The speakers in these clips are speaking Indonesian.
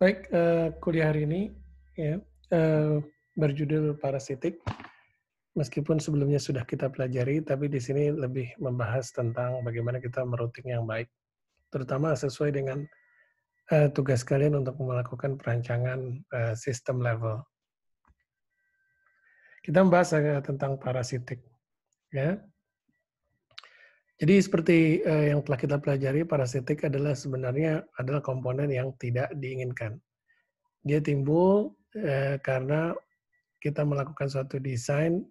Baik, uh, kuliah hari ini ya uh, berjudul parasitik. Meskipun sebelumnya sudah kita pelajari, tapi di sini lebih membahas tentang bagaimana kita meruting yang baik, terutama sesuai dengan uh, tugas kalian untuk melakukan perancangan uh, sistem level. Kita membahas tentang parasitik, ya jadi seperti uh, yang telah kita pelajari, parasitik adalah sebenarnya adalah komponen yang tidak diinginkan. Dia timbul uh, karena kita melakukan suatu desain,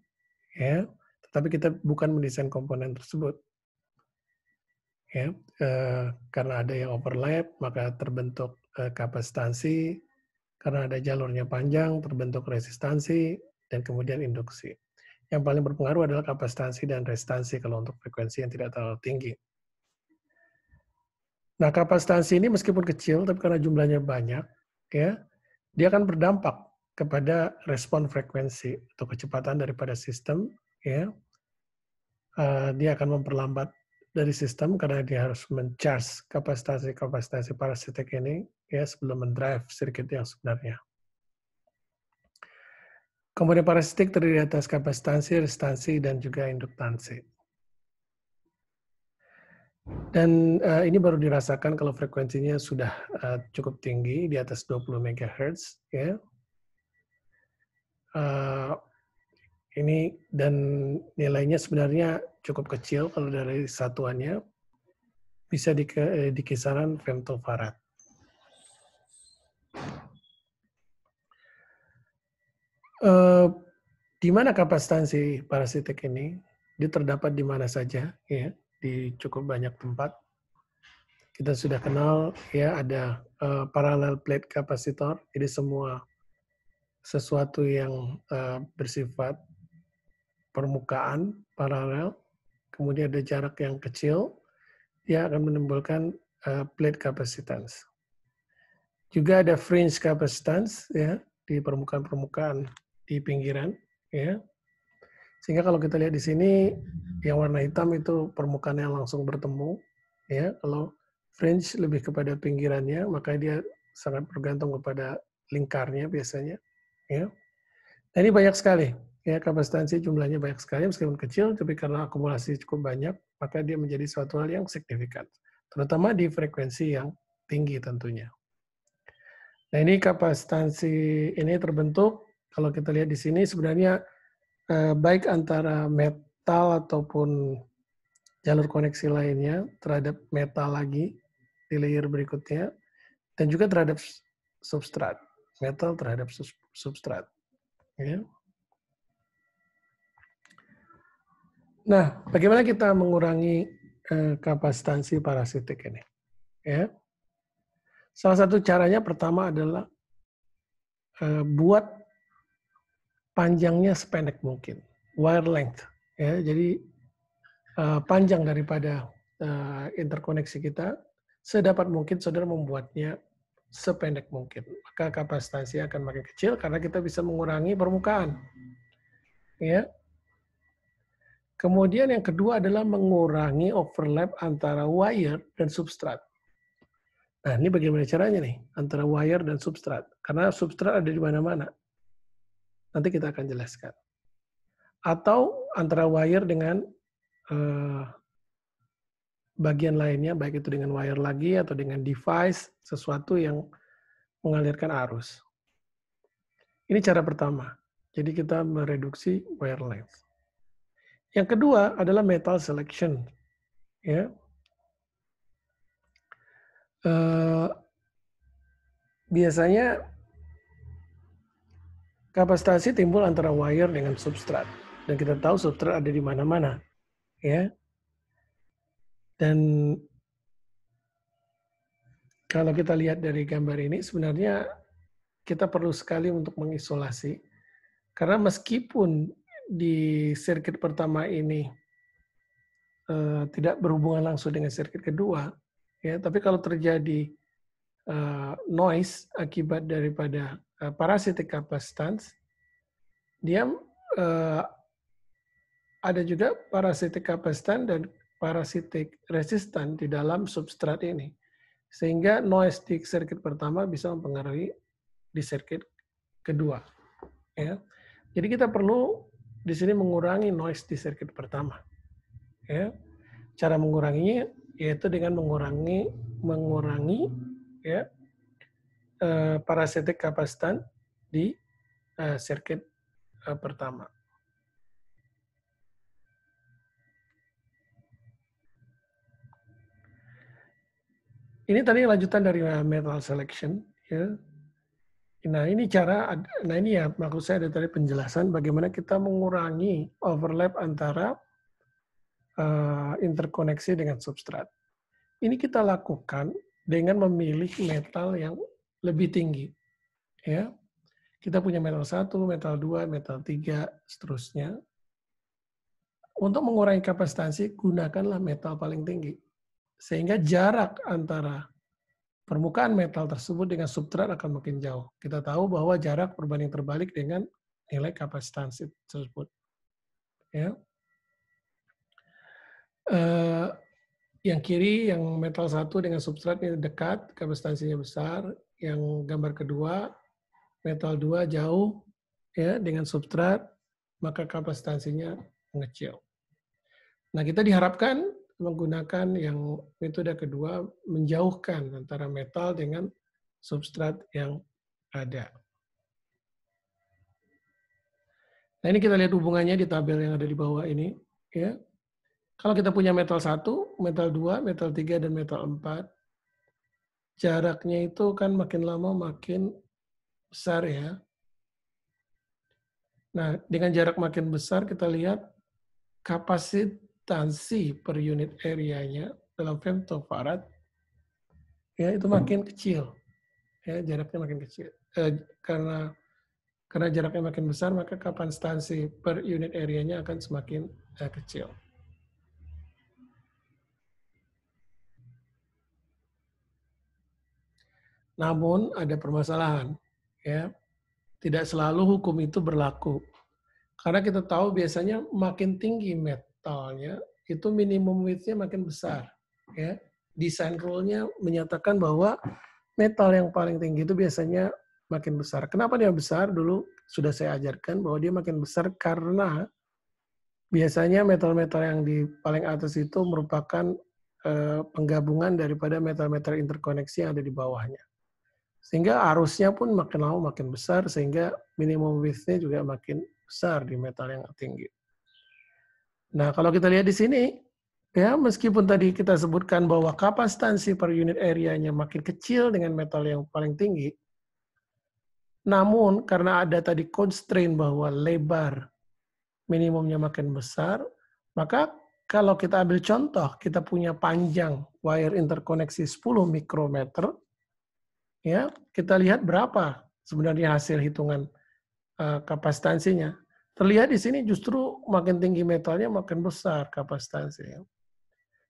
ya, tetapi kita bukan mendesain komponen tersebut. Ya, uh, karena ada yang overlap, maka terbentuk uh, kapasitansi. Karena ada jalurnya panjang, terbentuk resistansi dan kemudian induksi. Yang paling berpengaruh adalah kapasitansi dan resistansi kalau untuk frekuensi yang tidak terlalu tinggi. Nah, kapasitansi ini meskipun kecil, tapi karena jumlahnya banyak, ya, dia akan berdampak kepada respon frekuensi atau kecepatan daripada sistem, ya. Uh, dia akan memperlambat dari sistem karena dia harus mencharge kapasitasi-kapasitasi parasitik ini ya sebelum mendrive sirkuit yang sebenarnya. Komponen parasitik terdiri atas kapasitansi, resistansi, dan juga induktansi. Dan uh, ini baru dirasakan kalau frekuensinya sudah uh, cukup tinggi di atas 20 MHz ya. Uh, ini dan nilainya sebenarnya cukup kecil kalau dari satuannya bisa di, di kisaran femtofarad. Eh, di mana kapasitansi parasitik ini? Dia terdapat di mana saja, ya, di cukup banyak tempat. Kita sudah kenal ya ada uh, eh, parallel plate kapasitor, jadi semua sesuatu yang uh, bersifat permukaan paralel, kemudian ada jarak yang kecil, ya akan menimbulkan uh, plate capacitance. Juga ada fringe capacitance ya di permukaan-permukaan di pinggiran ya sehingga kalau kita lihat di sini yang warna hitam itu permukaannya langsung bertemu ya kalau fringe lebih kepada pinggirannya maka dia sangat bergantung kepada lingkarnya biasanya ya nah, ini banyak sekali ya kapasitansi jumlahnya banyak sekali meskipun kecil tapi karena akumulasi cukup banyak maka dia menjadi suatu hal yang signifikan terutama di frekuensi yang tinggi tentunya nah ini kapasitansi ini terbentuk kalau kita lihat di sini sebenarnya eh, baik antara metal ataupun jalur koneksi lainnya terhadap metal lagi di layer berikutnya dan juga terhadap substrat metal terhadap substrat ya. Kan? Nah, bagaimana kita mengurangi eh, kapasitansi parasitik ini? Ya. Salah satu caranya pertama adalah eh, buat panjangnya sependek mungkin, wire length. Ya, jadi uh, panjang daripada uh, interkoneksi kita, sedapat mungkin saudara membuatnya sependek mungkin. Maka kapasitasnya akan makin kecil karena kita bisa mengurangi permukaan. Ya. Kemudian yang kedua adalah mengurangi overlap antara wire dan substrat. Nah, ini bagaimana caranya nih antara wire dan substrat? Karena substrat ada di mana-mana. Nanti kita akan jelaskan. Atau antara wire dengan uh, bagian lainnya, baik itu dengan wire lagi atau dengan device, sesuatu yang mengalirkan arus. Ini cara pertama. Jadi kita mereduksi wire length. Yang kedua adalah metal selection. Ya. Uh, biasanya kapasitasi timbul antara wire dengan substrat. Dan kita tahu substrat ada di mana-mana. Ya. Dan kalau kita lihat dari gambar ini, sebenarnya kita perlu sekali untuk mengisolasi. Karena meskipun di sirkuit pertama ini eh, tidak berhubungan langsung dengan sirkuit kedua, ya, tapi kalau terjadi eh, noise akibat daripada Eh, parasitik parasitic capacitance, dia uh, ada juga parasitik capacitance dan parasitik resistan di dalam substrat ini. Sehingga noise di sirkuit pertama bisa mempengaruhi di sirkuit kedua. Ya. Jadi kita perlu di sini mengurangi noise di sirkuit pertama. Ya. Cara menguranginya yaitu dengan mengurangi mengurangi ya parasitik eh, parasitic kapasitan di eh, sirkuit eh, pertama. Ini tadi lanjutan dari metal selection. Ya. Nah ini cara, nah ini ya maksud saya dari tadi penjelasan bagaimana kita mengurangi overlap antara interkoneksi dengan substrat. Ini kita lakukan dengan memilih metal yang lebih tinggi. Ya. Kita punya metal 1, metal 2, metal 3, seterusnya. Untuk mengurangi kapasitansi, gunakanlah metal paling tinggi. Sehingga jarak antara permukaan metal tersebut dengan substrat akan makin jauh. Kita tahu bahwa jarak berbanding terbalik dengan nilai kapasitansi tersebut. Ya. Uh, yang kiri yang metal satu dengan substratnya dekat, kapasitansinya besar yang gambar kedua, metal 2 jauh ya dengan substrat, maka kapasitansinya mengecil. Nah, kita diharapkan menggunakan yang metode kedua menjauhkan antara metal dengan substrat yang ada. Nah, ini kita lihat hubungannya di tabel yang ada di bawah ini, ya. Kalau kita punya metal 1, metal 2, metal 3 dan metal 4, jaraknya itu kan makin lama makin besar ya. Nah, dengan jarak makin besar kita lihat kapasitansi per unit areanya dalam femtofarad ya itu hmm. makin kecil. Ya, jaraknya makin kecil. Eh, karena karena jaraknya makin besar, maka kapasitansi per unit areanya akan semakin eh, kecil. Namun ada permasalahan, ya. Tidak selalu hukum itu berlaku. Karena kita tahu biasanya makin tinggi metalnya, itu minimum width-nya makin besar, ya. Desain rule-nya menyatakan bahwa metal yang paling tinggi itu biasanya makin besar. Kenapa dia besar? Dulu sudah saya ajarkan bahwa dia makin besar karena biasanya metal-metal yang di paling atas itu merupakan eh, penggabungan daripada metal-metal interkoneksi yang ada di bawahnya. Sehingga arusnya pun makin lama makin besar, sehingga minimum width-nya juga makin besar di metal yang tinggi. Nah, kalau kita lihat di sini, ya meskipun tadi kita sebutkan bahwa kapasitansi per unit areanya makin kecil dengan metal yang paling tinggi, namun karena ada tadi constraint bahwa lebar minimumnya makin besar, maka kalau kita ambil contoh, kita punya panjang wire interkoneksi 10 mikrometer, ya kita lihat berapa sebenarnya hasil hitungan uh, kapasitansinya. Terlihat di sini justru makin tinggi metalnya makin besar kapasitansinya.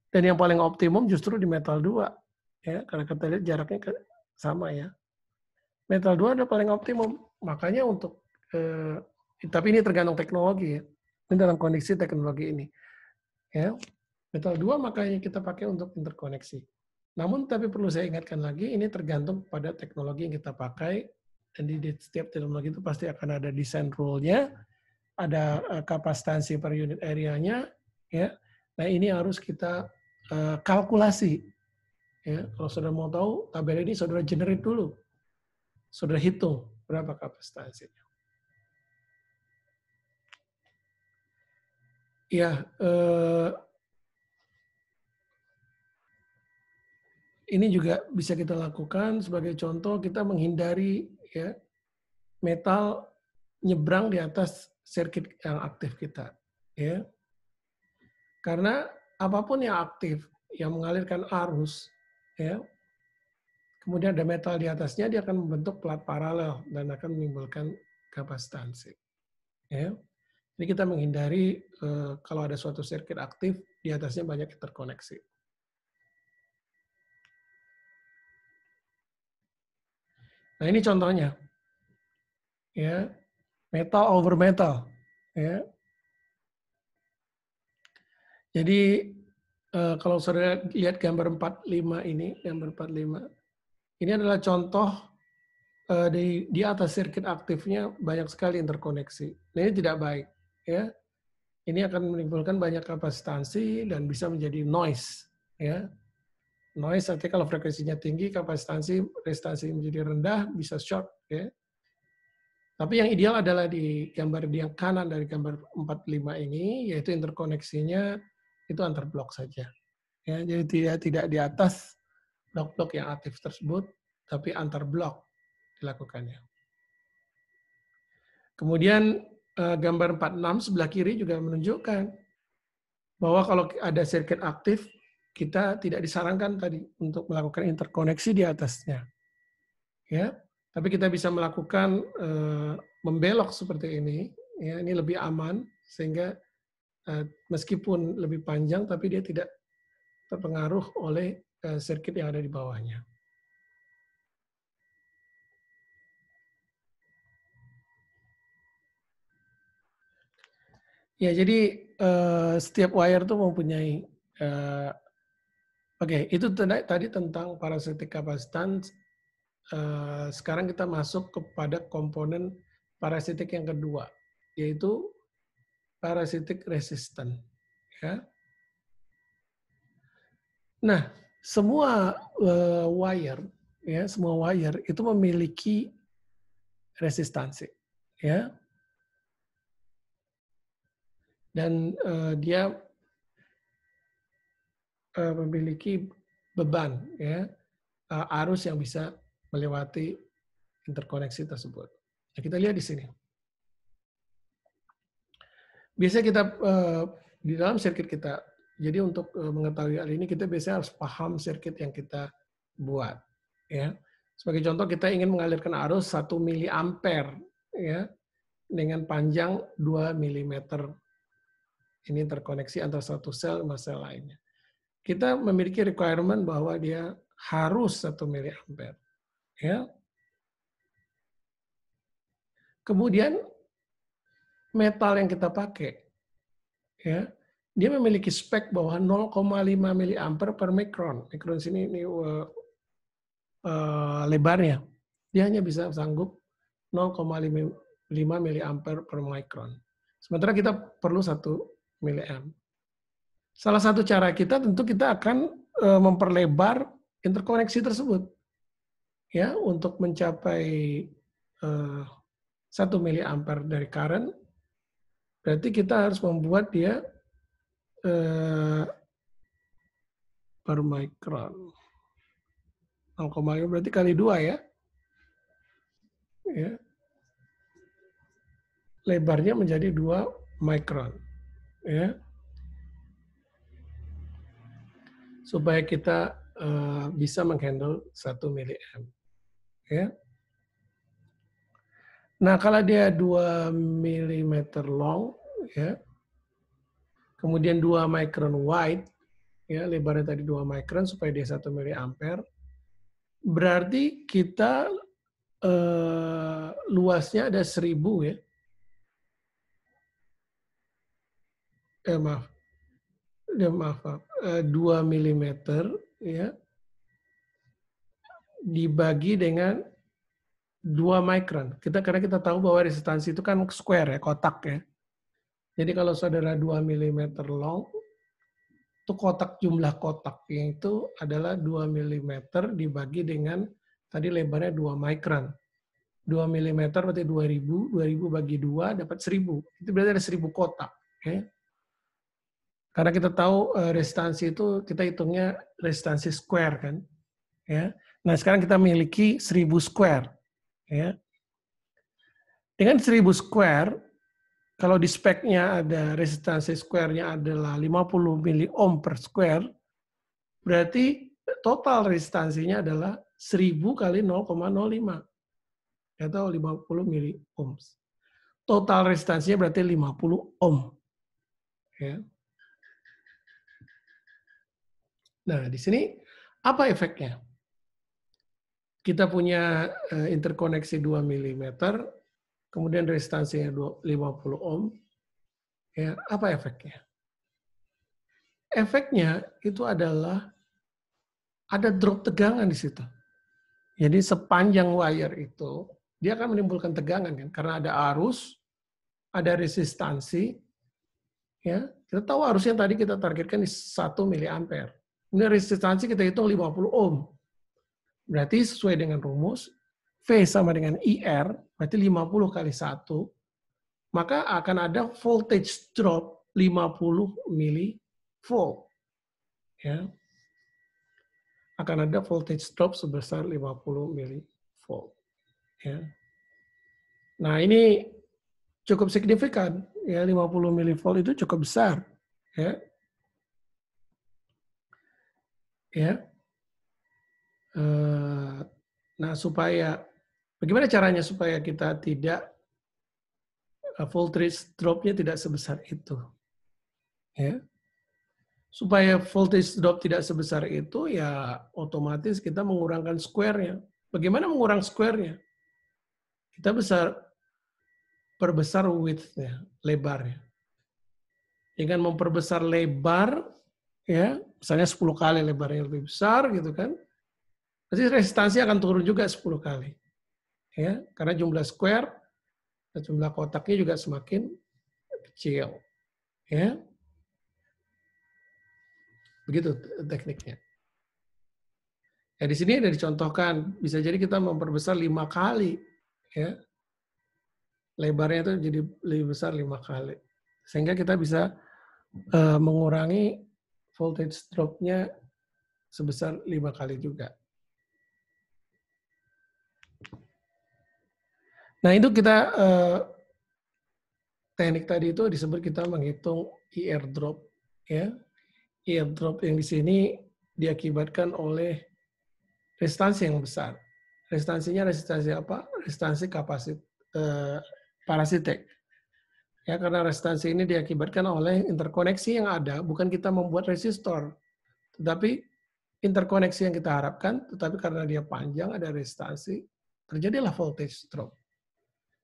Dan yang paling optimum justru di metal 2. Ya, karena kita lihat jaraknya sama ya. Metal 2 ada paling optimum. Makanya untuk eh, tapi ini tergantung teknologi ya. Ini dalam kondisi teknologi ini. Ya. Metal 2 makanya kita pakai untuk interkoneksi. Namun tapi perlu saya ingatkan lagi, ini tergantung pada teknologi yang kita pakai. Dan di setiap teknologi itu pasti akan ada desain rule-nya, ada eh, kapasitansi per unit area-nya, ya. Nah ini harus kita eh, kalkulasi. Ya, kalau saudara mau tahu tabel ini saudara generate dulu, saudara hitung berapa kapasitasnya. Ya, eh, ini juga bisa kita lakukan sebagai contoh kita menghindari ya metal nyebrang di atas sirkuit yang aktif kita ya karena apapun yang aktif yang mengalirkan arus ya kemudian ada metal di atasnya dia akan membentuk plat paralel dan akan menimbulkan kapasitansi ya jadi kita menghindari eh, kalau ada suatu sirkuit aktif di atasnya banyak interkoneksi Nah ini contohnya, ya metal over metal, ya. Jadi uh, kalau saudara lihat gambar 45 ini, gambar 45, ini adalah contoh uh, di di atas sirkuit aktifnya banyak sekali interkoneksi. Nah, ini tidak baik, ya. Ini akan menimbulkan banyak kapasitansi dan bisa menjadi noise, ya noise artinya kalau frekuensinya tinggi kapasitansi resistansi menjadi rendah bisa short ya. Tapi yang ideal adalah di gambar di yang kanan dari gambar 45 ini yaitu interkoneksinya itu antar blok saja. Ya, jadi tidak tidak di atas blok-blok yang aktif tersebut tapi antar blok dilakukannya. Kemudian eh, gambar 46 sebelah kiri juga menunjukkan bahwa kalau ada sirkuit aktif kita tidak disarankan tadi untuk melakukan interkoneksi di atasnya. Ya, tapi kita bisa melakukan e, membelok seperti ini. Ya, ini lebih aman sehingga e, meskipun lebih panjang tapi dia tidak terpengaruh oleh e, sirkuit yang ada di bawahnya. Ya, jadi e, setiap wire itu mempunyai Oke, itu tadi tentang parasitik capacitance. Eh, sekarang kita masuk kepada komponen parasitik yang kedua, yaitu parasitik resisten. Ya. Nah, semua eh, wire, ya, semua wire itu memiliki resistansi, ya. Dan uh, dia Eh, memiliki beban ya eh, arus yang bisa melewati interkoneksi tersebut. Nah, kita lihat di sini. Biasanya kita eh, di dalam sirkuit kita. Jadi untuk mengetahui hal ini kita biasanya harus paham sirkuit yang kita buat. Ya. Sebagai contoh kita ingin mengalirkan arus 1 mili ampere ya dengan panjang 2 mm. Ini terkoneksi antara satu sel sama sel lainnya kita memiliki requirement bahwa dia harus satu mili ampere, Ya. Kemudian metal yang kita pakai ya, dia memiliki spek bahwa 0,5 mili ampere per mikron. Mikron sini ini uh, uh, lebarnya. Dia hanya bisa sanggup 0,5 ampere per mikron. Sementara kita perlu satu mili ampere. Salah satu cara kita tentu kita akan eh, memperlebar interkoneksi tersebut. Ya, untuk mencapai eh, satu mili miliampere dari current, berarti kita harus membuat dia e, per micron. 0,5 berarti kali dua ya. ya. Lebarnya menjadi dua micron, Ya. supaya kita uh, bisa menghandle 1 mili-amp. Ya. Nah, kalau dia 2 mm long, ya, kemudian 2 micron wide, ya, lebarnya tadi 2 micron supaya dia 1 mA, berarti kita eh, luasnya ada 1000 ya. Eh, maaf, ya maaf, maaf 2 eh, mm ya dibagi dengan 2 mikron. Kita karena kita tahu bahwa resistansi itu kan square ya, kotak ya. Jadi kalau saudara 2 mm long itu kotak jumlah kotak yang itu adalah 2 mm dibagi dengan tadi lebarnya 2 mikron. 2 mm berarti 2000, 2000 bagi 2 dapat 1000. Itu berarti ada 1000 kotak, ya. Okay. Karena kita tahu uh, eh, resistansi itu kita hitungnya resistansi square kan. Ya. Nah, sekarang kita memiliki 1000 square. Ya. Dengan 1000 square, kalau di speknya ada resistansi square-nya adalah 50 ohm per square, berarti total resistansinya adalah 1000 kali 0,05 atau 50 ohms. Total resistansinya berarti 50 ohm. Ya. Nah, di sini apa efeknya? Kita punya eh, interkoneksi 2 mm, kemudian resistansinya 50 ohm. Ya, apa efeknya? Efeknya itu adalah ada drop tegangan di situ. Jadi sepanjang wire itu dia akan menimbulkan tegangan kan karena ada arus, ada resistansi. Ya, kita tahu arusnya tadi kita targetkan di 1 mA. Kemudian resistansi kita hitung 50 ohm. Berarti sesuai dengan rumus, V sama dengan IR, berarti 50 kali 1, maka akan ada voltage drop 50 milivolt. Ya. Akan ada voltage drop sebesar 50 milivolt. Ya. Nah, ini cukup signifikan ya 50 milivolt itu cukup besar ya ya. Eh, nah supaya bagaimana caranya supaya kita tidak eh, voltage dropnya tidak sebesar itu, ya. Supaya voltage drop tidak sebesar itu ya otomatis kita mengurangkan square-nya. Bagaimana mengurang square-nya? Kita besar perbesar width-nya, lebarnya. Dengan memperbesar lebar ya misalnya 10 kali lebarnya lebih besar gitu kan pasti resistansi akan turun juga 10 kali ya karena jumlah square dan jumlah kotaknya juga semakin kecil ya begitu tekniknya ya di sini ada dicontohkan bisa jadi kita memperbesar lima kali ya lebarnya itu jadi lebih besar lima kali sehingga kita bisa uh, mengurangi voltage drop-nya sebesar lima kali juga. Nah, itu kita eh, teknik tadi itu disebut kita menghitung IR e drop ya. IR e drop yang di sini diakibatkan oleh resistansi yang besar. Resistansinya resistansi apa? Resistansi kapasit eh, parasitik. Ya, karena resistansi ini diakibatkan oleh interkoneksi yang ada, bukan kita membuat resistor. Tetapi interkoneksi yang kita harapkan, tetapi karena dia panjang, ada resistansi, terjadilah voltage drop.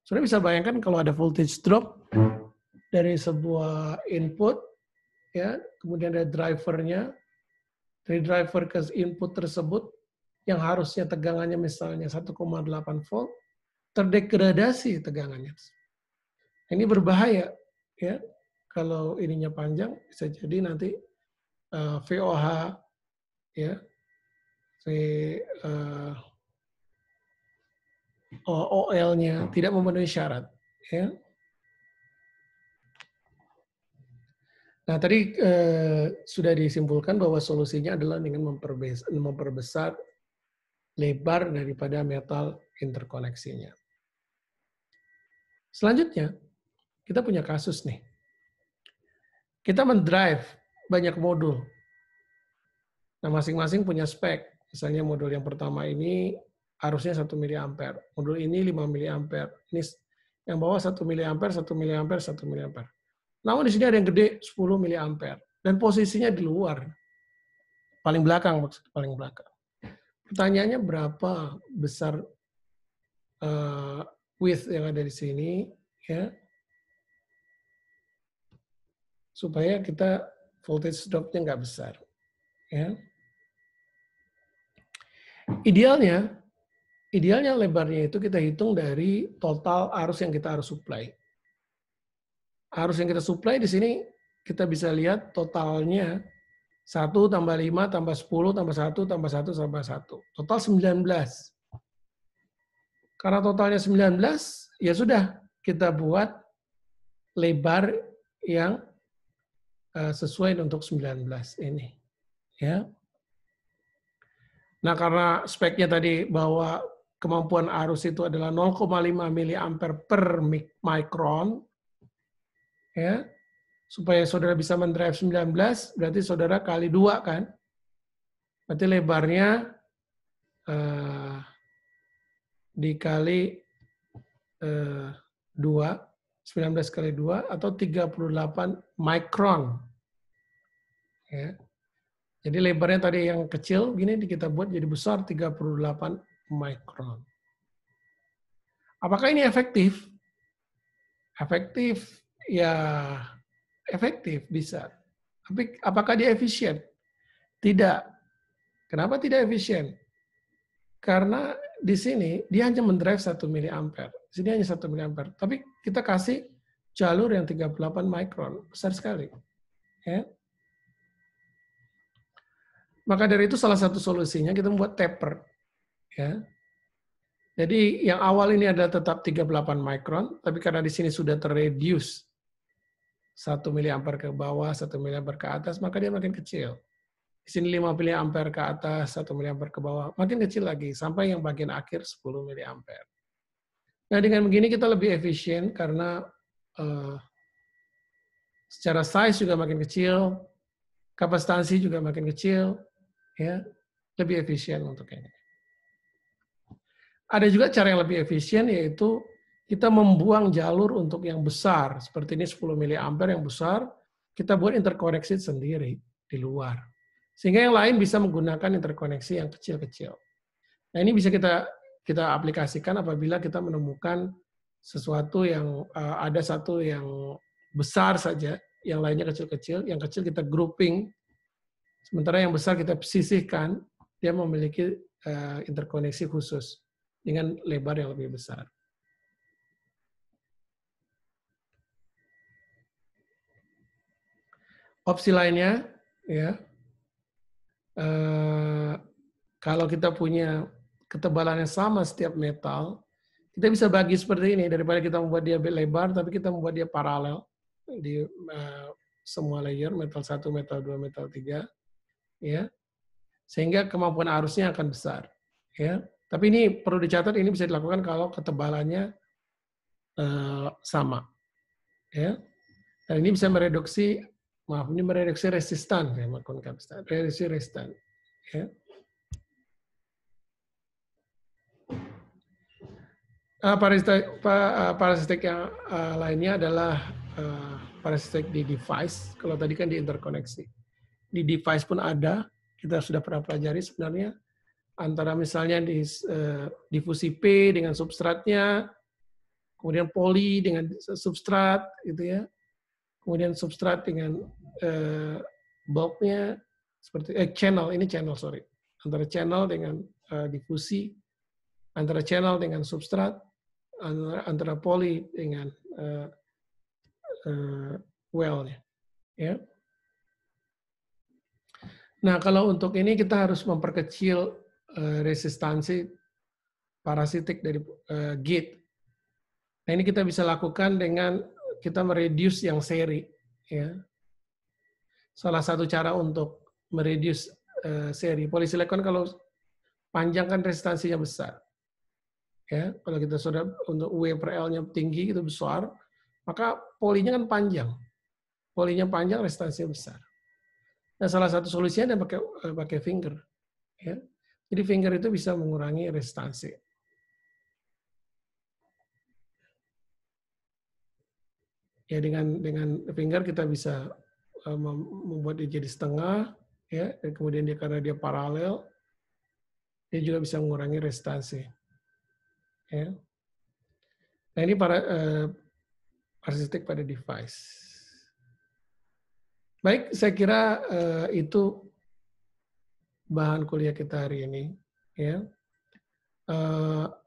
Sudah bisa bayangkan kalau ada voltage drop dari sebuah input, ya, kemudian ada drivernya, dari driver ke input tersebut, yang harusnya tegangannya misalnya 1,8 volt, terdegradasi tegangannya ini berbahaya ya. Kalau ininya panjang bisa jadi nanti uh, eh, VOH ya. V uh, eh, OL-nya tidak memenuhi syarat ya. Nah, tadi eh, sudah disimpulkan bahwa solusinya adalah dengan memperbesar, memperbesar lebar daripada metal interkoneksinya. Selanjutnya, kita punya kasus nih. Kita mendrive banyak modul. Nah, masing-masing punya spek. Misalnya modul yang pertama ini arusnya 1 miliampere. Modul ini 5 miliampere. Ini yang bawah 1 miliampere, 1 miliampere, 1 miliampere. Namun di sini ada yang gede 10 miliampere dan posisinya di luar. Paling belakang maksudnya, paling belakang. Pertanyaannya berapa besar uh, width yang ada di sini ya supaya kita voltage drop-nya nggak besar. Ya. Idealnya, idealnya lebarnya itu kita hitung dari total arus yang kita harus supply. Arus yang kita supply di sini kita bisa lihat totalnya 1 tambah 5 tambah 10 tambah 1 tambah 1 tambah 1. Total 19. Karena totalnya 19, ya sudah kita buat lebar yang Eh, sesuai untuk 19 ini. Ya. Nah, karena speknya tadi bahwa kemampuan arus itu adalah 0,5 ampere per mikron, ya, supaya saudara bisa mendrive 19, berarti saudara kali dua kan? Berarti lebarnya uh, dikali uh, eh, 2 19 kali 2 atau 38 mikron. Ya. Jadi lebarnya tadi yang kecil, gini kita buat jadi besar 38 mikron. Apakah ini efektif? Efektif, ya efektif bisa. Tapi apakah dia efisien? Tidak. Kenapa tidak efisien? Karena di sini dia hanya mendrive 1 mA. Di sini hanya 1 ampere. Tapi kita kasih jalur yang 38 mikron. Besar sekali. Ya. Maka dari itu salah satu solusinya kita membuat taper. Ya. Jadi yang awal ini ada tetap 38 mikron, tapi karena di sini sudah terreduce 1 ampere ke bawah, 1 ampere ke atas, maka dia makin kecil di sini 5 mili ampere ke atas, 1 mili ampere ke bawah, makin kecil lagi sampai yang bagian akhir 10 mili ampere. Nah, dengan begini kita lebih efisien karena uh, secara size juga makin kecil, kapasitansi juga makin kecil, ya lebih efisien untuk ini. Ada juga cara yang lebih efisien yaitu kita membuang jalur untuk yang besar, seperti ini 10 ampere yang besar, kita buat interkoneksi sendiri di luar. Sehingga yang lain bisa menggunakan interkoneksi yang kecil-kecil. Nah, ini bisa kita kita aplikasikan apabila kita menemukan sesuatu yang uh, ada satu yang besar saja, yang lainnya kecil-kecil, yang kecil kita grouping, sementara yang besar kita sisihkan, dia memiliki uh, interkoneksi khusus dengan lebar yang lebih besar. Opsi lainnya, ya, Eh, kalau kita punya ketebalan yang sama setiap metal, kita bisa bagi seperti ini daripada kita membuat dia lebar, tapi kita membuat dia paralel di eh, semua layer metal 1, metal 2, metal 3 ya. Sehingga kemampuan arusnya akan besar ya. Tapi ini perlu dicatat ini bisa dilakukan kalau ketebalannya eh, sama ya. Dan ini bisa mereduksi maaf ini mereduksi resistan ya konkavistan reduksi resistan ya uh, parasitik uh, parasitik yang uh, lainnya adalah uh, parasitik di device kalau tadi kan di interkoneksi di device pun ada kita sudah pernah pelajari sebenarnya antara misalnya di uh, difusi P dengan substratnya kemudian poli dengan substrat gitu ya kemudian substrat dengan uh, bulknya seperti eh, channel ini channel sorry antara channel dengan uh, difusi antara channel dengan substrat antara, antara poli dengan uh, eh, uh, well ya nah kalau untuk ini kita harus memperkecil uh, resistansi parasitik dari uh, gate nah ini kita bisa lakukan dengan kita mereduce yang seri ya salah satu cara untuk mereduce uh, seri polisilikon kalau panjang kan resistansinya besar ya kalau kita sudah untuk W e per L-nya tinggi itu besar maka polinya kan panjang polinya panjang resistansinya besar nah salah satu solusinya adalah pakai eh, pakai finger ya jadi finger itu bisa mengurangi resistansi ya dengan dengan finger kita bisa eh, membuat dia jadi setengah ya dan kemudian dia karena dia paralel dia juga bisa mengurangi resistansi ya nah ini para uh, eh, arsitek pada device baik saya kira uh, itu bahan kuliah kita hari ini ya uh,